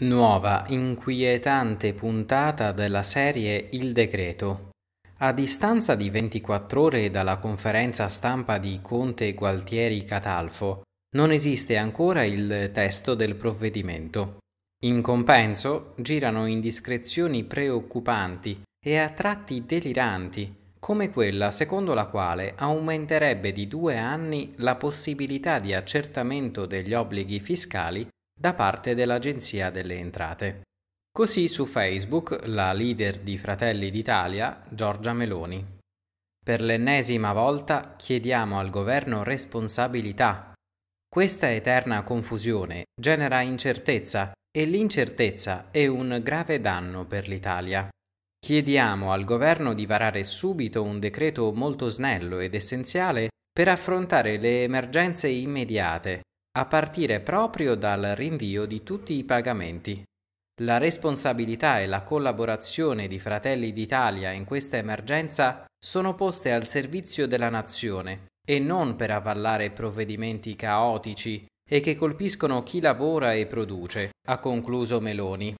Nuova, inquietante puntata della serie Il Decreto. A distanza di 24 ore dalla conferenza stampa di Conte Gualtieri Catalfo, non esiste ancora il testo del provvedimento. In compenso girano indiscrezioni preoccupanti e a tratti deliranti, come quella secondo la quale aumenterebbe di due anni la possibilità di accertamento degli obblighi fiscali da parte dell'Agenzia delle Entrate. Così su Facebook la leader di Fratelli d'Italia, Giorgia Meloni. Per l'ennesima volta chiediamo al governo responsabilità. Questa eterna confusione genera incertezza e l'incertezza è un grave danno per l'Italia. Chiediamo al governo di varare subito un decreto molto snello ed essenziale per affrontare le emergenze immediate a partire proprio dal rinvio di tutti i pagamenti. La responsabilità e la collaborazione di Fratelli d'Italia in questa emergenza sono poste al servizio della nazione e non per avallare provvedimenti caotici e che colpiscono chi lavora e produce, ha concluso Meloni.